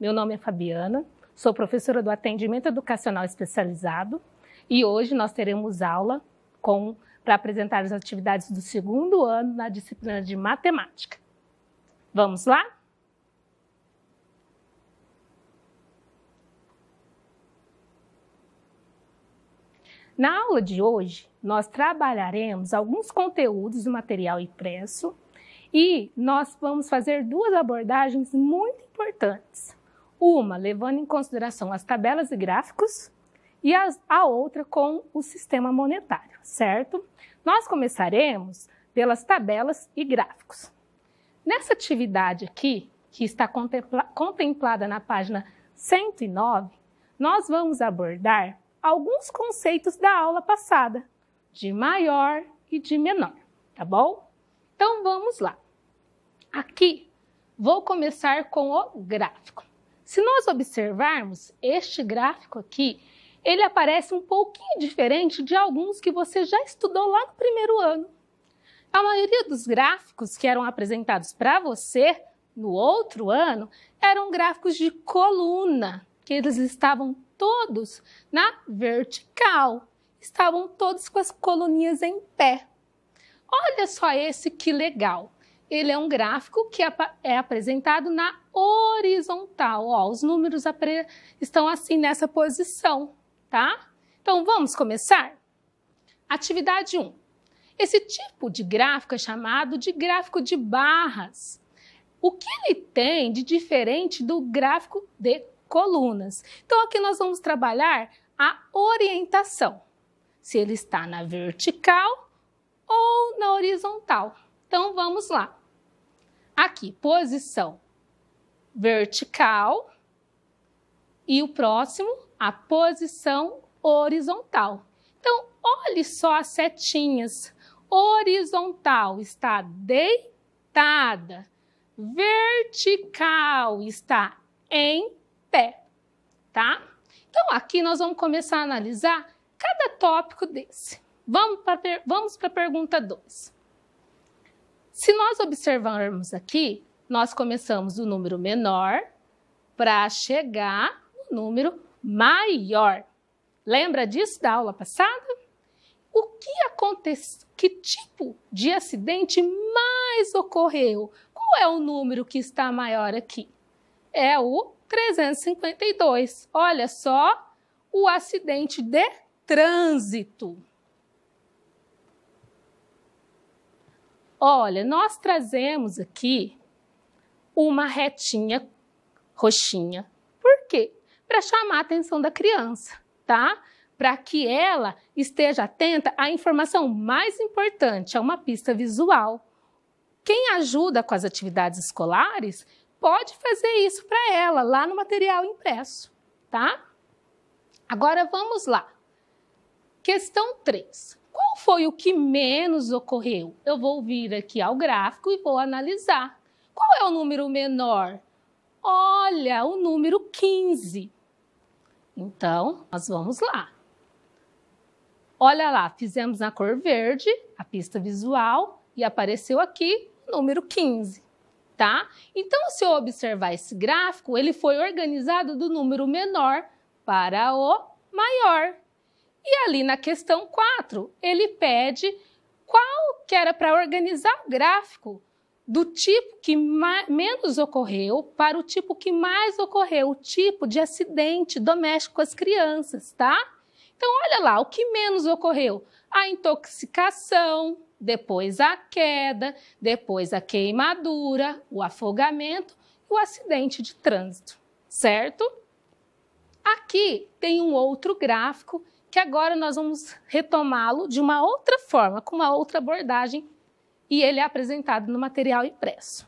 Meu nome é Fabiana, sou professora do Atendimento Educacional Especializado e hoje nós teremos aula com para apresentar as atividades do segundo ano na disciplina de matemática. Vamos lá? Na aula de hoje, nós trabalharemos alguns conteúdos do material impresso e nós vamos fazer duas abordagens muito importantes. Uma levando em consideração as tabelas e gráficos e as, a outra com o sistema monetário, certo? Nós começaremos pelas tabelas e gráficos. Nessa atividade aqui, que está contempla, contemplada na página 109, nós vamos abordar alguns conceitos da aula passada, de maior e de menor, tá bom? Então vamos lá. Aqui vou começar com o gráfico. Se nós observarmos este gráfico aqui, ele aparece um pouquinho diferente de alguns que você já estudou lá no primeiro ano. A maioria dos gráficos que eram apresentados para você no outro ano eram gráficos de coluna, que eles estavam todos na vertical, estavam todos com as coluninhas em pé. Olha só esse que legal! ele é um gráfico que é apresentado na horizontal. Ó, os números estão assim nessa posição, tá? Então vamos começar? Atividade 1. Esse tipo de gráfico é chamado de gráfico de barras. O que ele tem de diferente do gráfico de colunas? Então aqui nós vamos trabalhar a orientação. Se ele está na vertical ou na horizontal. Então vamos lá aqui, posição vertical e o próximo, a posição horizontal. Então, olhe só as setinhas. Horizontal está deitada, vertical está em pé, tá? Então, aqui nós vamos começar a analisar cada tópico desse. Vamos para vamos a pergunta 2. Se nós observarmos aqui, nós começamos do número menor para chegar no número maior. Lembra disso da aula passada? O que aconteceu? Que tipo de acidente mais ocorreu? Qual é o número que está maior aqui? É o 352. Olha só o acidente de trânsito. Olha, nós trazemos aqui uma retinha roxinha. Por quê? Para chamar a atenção da criança, tá? Para que ela esteja atenta à informação mais importante, a uma pista visual. Quem ajuda com as atividades escolares pode fazer isso para ela lá no material impresso, tá? Agora vamos lá. Questão 3. Qual foi o que menos ocorreu? Eu vou vir aqui ao gráfico e vou analisar. Qual é o número menor? Olha, o número 15. Então, nós vamos lá. Olha lá, fizemos na cor verde a pista visual e apareceu aqui o número 15, tá? Então, se eu observar esse gráfico, ele foi organizado do número menor para o maior. E ali na questão 4, ele pede qual que era para organizar o gráfico do tipo que menos ocorreu para o tipo que mais ocorreu, o tipo de acidente doméstico com as crianças, tá? Então, olha lá, o que menos ocorreu? A intoxicação, depois a queda, depois a queimadura, o afogamento e o acidente de trânsito, certo? Aqui tem um outro gráfico que agora nós vamos retomá-lo de uma outra forma, com uma outra abordagem, e ele é apresentado no material impresso.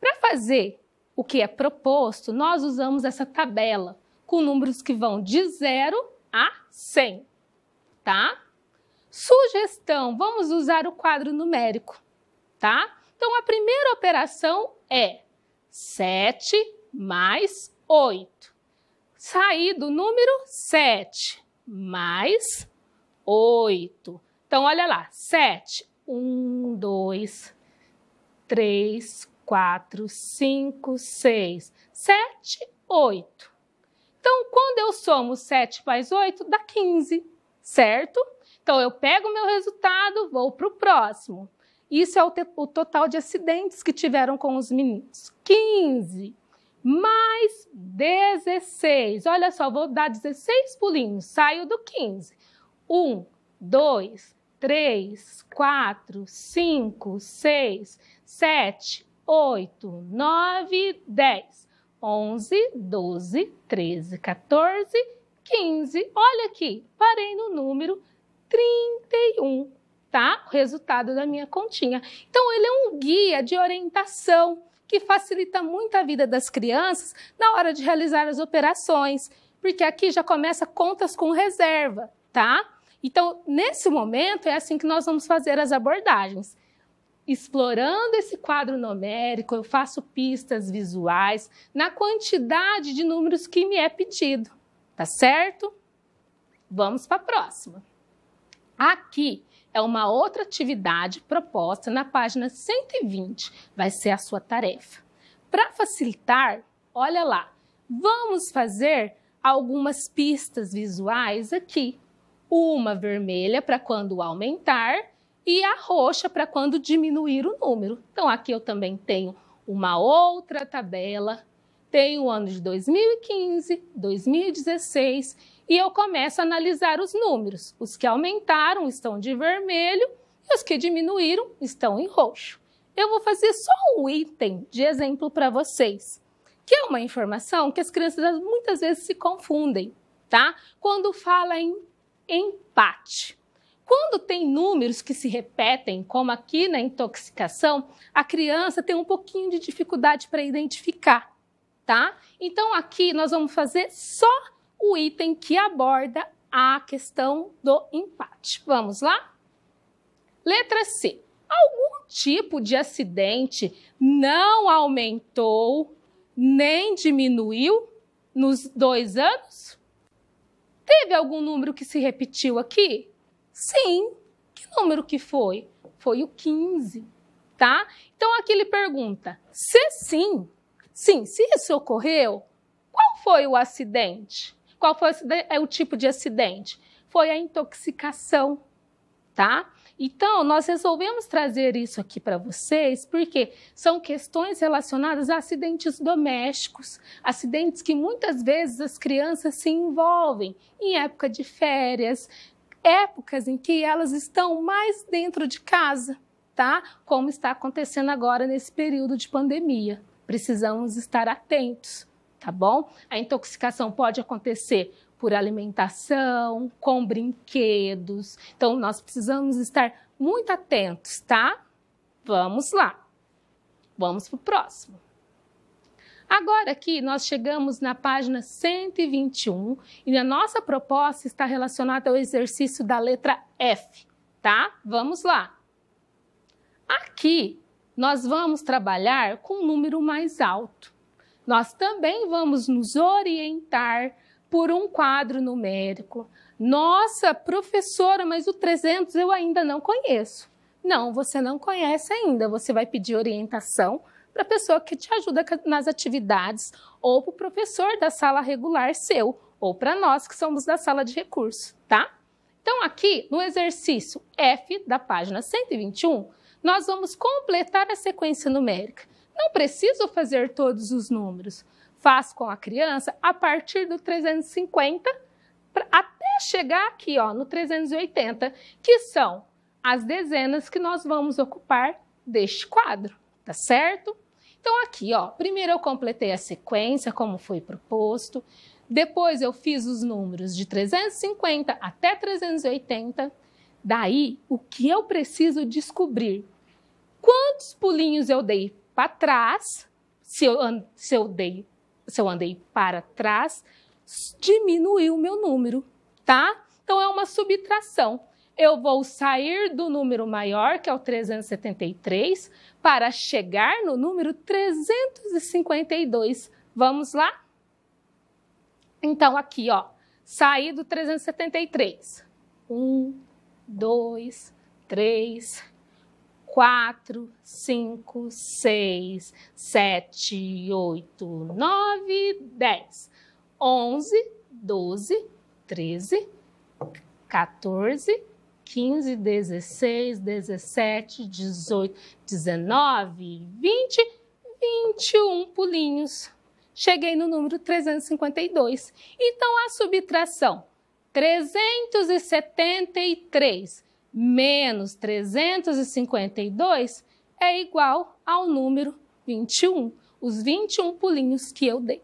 Para fazer o que é proposto, nós usamos essa tabela com números que vão de 0 a 100, tá? Sugestão, vamos usar o quadro numérico, tá? Então, a primeira operação é 7 mais 8. Saí do número 7 mais 8. Então, olha lá, 7. 1, 2, 3, 4, 5, 6, 7, 8. Então, quando eu somo 7 mais 8, dá 15, certo? Então, eu pego o meu resultado, vou para o próximo. Isso é o, o, total de acidentes que tiveram com os meninos. 15 mais 16. Olha só, vou dar 16 pulinhos, saio do 15. 1, 2, 3, 4, 5, 6, 7, 8, 9, 10, 11, 12, 13, 14, 15. Olha aqui, parei no número 31, tá? O resultado da minha continha. Então, ele é um guia de orientação que facilita muito a vida das crianças na hora de realizar as operações, porque aqui já começa contas com reserva, tá? Então, nesse momento, é assim que nós vamos fazer as abordagens. Explorando esse quadro numérico, eu faço pistas visuais na quantidade de números que me é pedido, tá certo? Vamos para a próxima. Aqui, é uma outra atividade proposta na página 120, vai ser a sua tarefa. Para facilitar, olha lá, vamos fazer algumas pistas visuais aqui. Uma vermelha para quando aumentar e a roxa para quando diminuir o número. Então, aqui eu também tenho uma outra tabela tem o ano de 2015, 2016 e eu começo a analisar os números. Os que aumentaram estão de vermelho e os que diminuíram estão em roxo. Eu vou fazer só um item de exemplo para vocês, que é uma informação que as crianças muitas vezes se confundem, tá? Quando fala em empate. Quando tem números que se repetem, como aqui na intoxicação, a criança tem um pouquinho de dificuldade para identificar tá? Então aqui nós vamos fazer só o item que aborda a questão do empate. Vamos lá? Letra C. Algum tipo de acidente não aumentou nem diminuiu nos dois anos? Teve algum número que se repetiu aqui? Sim. Que número que foi? Foi o 15, tá? Então aqui ele pergunta: se sim, Sim, se isso ocorreu, qual foi o acidente? Qual foi é o tipo de acidente? Foi a intoxicação, tá? Então, nós resolvemos trazer isso aqui para vocês porque são questões relacionadas a acidentes domésticos, acidentes que muitas vezes as crianças se envolvem em época de férias, épocas em que elas estão mais dentro de casa, tá? Como está acontecendo agora nesse período de pandemia precisamos estar atentos, tá bom? A intoxicação pode acontecer por alimentação, com brinquedos. Então, nós precisamos estar muito atentos, tá? Vamos lá. Vamos para o próximo. Agora aqui nós chegamos na página 121 e a nossa proposta está relacionada ao exercício da letra F, tá? Vamos lá. Aqui nós vamos trabalhar com um número mais alto. Nós também vamos nos orientar por um quadro numérico. Nossa, professora, mas o 300 eu ainda não conheço. Não, você não conhece ainda. Você vai pedir orientação para a pessoa que te ajuda nas atividades ou para o professor da sala regular seu ou para nós que somos da sala de recurso, tá? Então, aqui no exercício F da página 121, nós vamos completar a sequência numérica. Não preciso fazer todos os números. Faço com a criança a partir do 350 até chegar aqui ó, no 380, que são as dezenas que nós vamos ocupar deste quadro, tá certo? Então aqui, ó, primeiro eu completei a sequência como foi proposto, depois eu fiz os números de 350 até 380. Daí, o que eu preciso descobrir quantos pulinhos eu dei para trás, se eu, se, eu dei, se eu andei para trás, diminuiu o meu número, tá? Então é uma subtração. Eu vou sair do número maior, que é o 373, para chegar no número 352. Vamos lá? Então, aqui, ó, saí do 373. Um, dois, três, quatro, cinco, seis, sete, oito, nove, dez, onze, doze, treze, 14, 15, 16, 17, 18, 19, 20, 21 pulinhos. Cheguei no número 352. Então, a subtração 373 menos 352 é igual ao número 21, os 21 pulinhos que eu dei.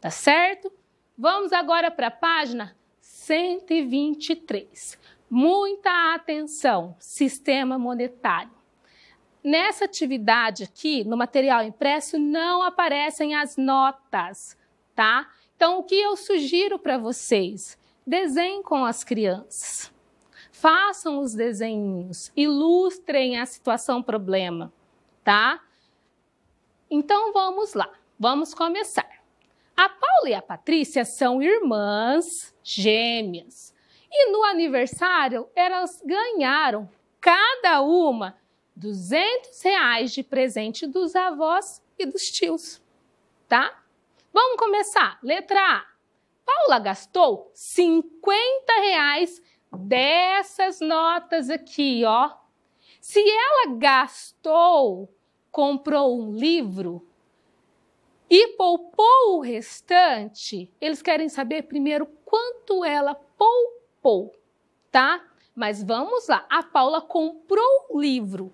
Tá certo? Vamos agora para a página 123. Muita atenção, sistema monetário. Nessa atividade aqui, no material impresso, não aparecem as notas, tá? Então, o que eu sugiro para vocês? Desenhem com as crianças façam os desenhos, ilustrem a situação problema, tá? Então vamos lá, vamos começar. A Paula e a Patrícia são irmãs gêmeas. E no aniversário, elas ganharam cada uma 200 reais de presente dos avós e dos tios, tá? Vamos começar. Letra A. Paula gastou 50 reais dessas notas aqui, ó. Se ela gastou, comprou um livro e poupou o restante, eles querem saber primeiro quanto ela poupou, tá? Mas vamos lá, a Paula comprou o livro.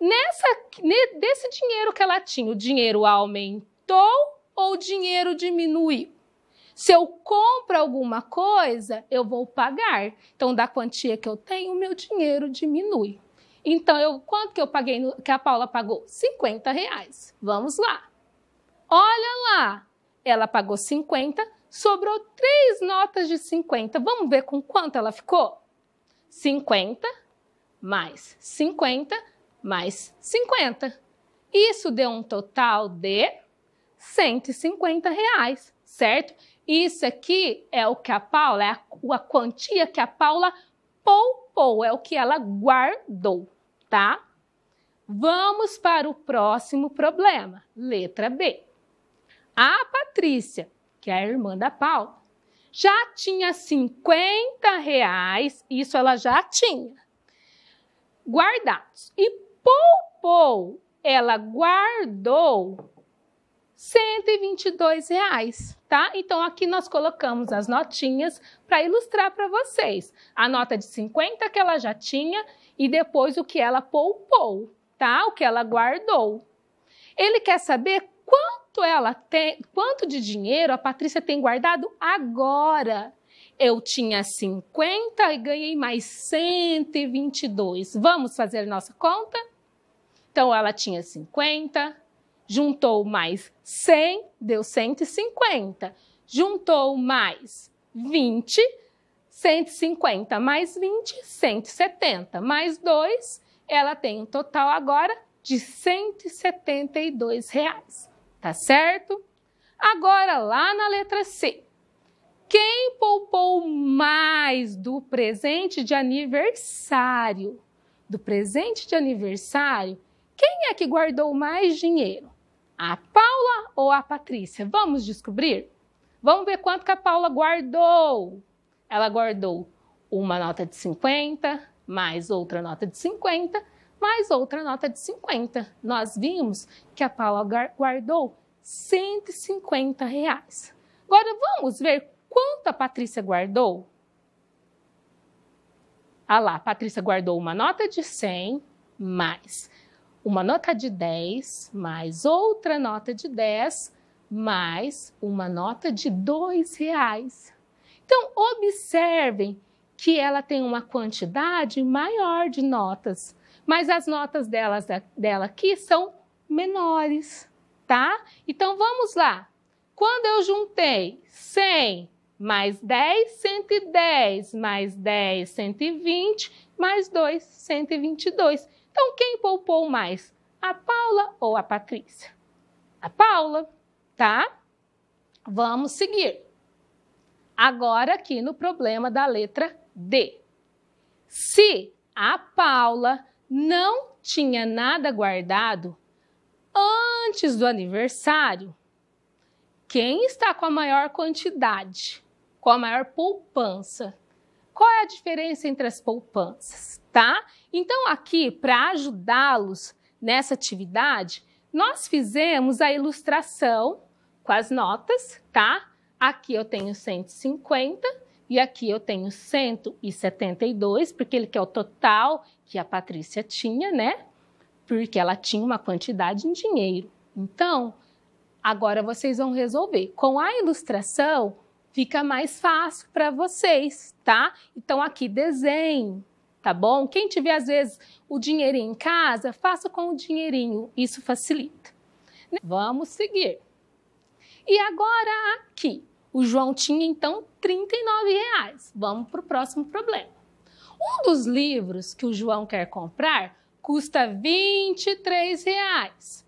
Nessa, desse dinheiro que ela tinha, o dinheiro aumentou ou o dinheiro diminuiu? Se eu compro alguma coisa, eu vou pagar. Então, da quantia que eu tenho, meu dinheiro diminui. Então, eu, quanto que eu paguei, no, que a Paula pagou? 50 reais. Vamos lá. Olha lá, ela pagou 50, sobrou três notas de 50. Vamos ver com quanto ela ficou? 50 mais 50 mais 50. Isso deu um total de 150 reais certo? Isso aqui é o que a Paula, é a, a quantia que a Paula poupou, é o que ela guardou, tá? Vamos para o próximo problema, letra B. A Patrícia, que é a irmã da Paula, já tinha 50 reais, isso ela já tinha, guardados. E poupou, ela guardou 122 reais, tá? Então aqui nós colocamos as notinhas para ilustrar para vocês. A nota de 50 que ela já tinha e depois o que ela poupou, tá? O que ela guardou. Ele quer saber quanto ela tem, quanto de dinheiro a Patrícia tem guardado agora. Eu tinha 50 e ganhei mais 122. Vamos fazer nossa conta? Então ela tinha 50, Juntou mais 100, deu 150. Juntou mais 20, 150 mais 20, 170. Mais 2, ela tem um total agora de 172 reais, tá certo? Agora, lá na letra C, quem poupou mais do presente de aniversário? Do presente de aniversário, quem é que guardou mais dinheiro? A Paula ou a Patrícia? Vamos descobrir? Vamos ver quanto que a Paula guardou. Ela guardou uma nota de 50, mais outra nota de 50, mais outra nota de 50. Nós vimos que a Paula guardou 150 reais. Agora vamos ver quanto a Patrícia guardou? Ah lá, a Patrícia guardou uma nota de 100 mais uma nota de 10 mais outra nota de 10 mais uma nota de dois reais. Então, observem que ela tem uma quantidade maior de notas, mas as notas delas, dela aqui são menores, tá? Então, vamos lá. Quando eu juntei 100 mais 10, 110, mais 10, 120, mais 2, 122. Então, quem poupou mais? A Paula ou a Patrícia? A Paula, tá? Vamos seguir. Agora, aqui no problema da letra D. Se a Paula não tinha nada guardado antes do aniversário, quem está com a maior quantidade, com a maior poupança? qual é a diferença entre as poupanças, tá? Então, aqui, para ajudá-los nessa atividade, nós fizemos a ilustração com as notas, tá? Aqui eu tenho 150 e aqui eu tenho 172, porque ele quer é o total que a Patrícia tinha, né? Porque ela tinha uma quantidade em dinheiro. Então, agora vocês vão resolver. Com a ilustração, fica mais fácil para vocês, tá? Então aqui desenhe, tá bom? Quem tiver às vezes o dinheirinho em casa, faça com o dinheirinho, isso facilita. Né? Vamos seguir. E agora aqui, o João tinha então 39 reais. Vamos para o próximo problema. Um dos livros que o João quer comprar custa 23 reais.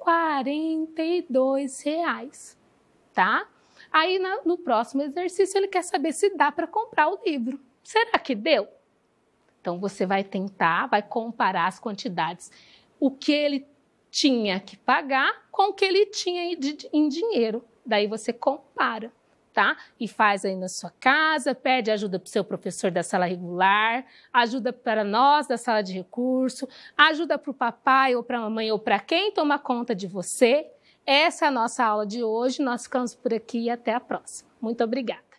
42 reais, tá? Aí no próximo exercício ele quer saber se dá para comprar o livro. Será que deu? Então você vai tentar, vai comparar as quantidades, o que ele tinha que pagar com o que ele tinha em dinheiro. Daí você compara tá? E faz aí na sua casa, pede ajuda para o seu professor da sala regular, ajuda para nós da sala de recurso, ajuda para o papai ou para a mamãe ou para quem toma conta de você. Essa é a nossa aula de hoje. Nós ficamos por aqui e até a próxima. Muito obrigada.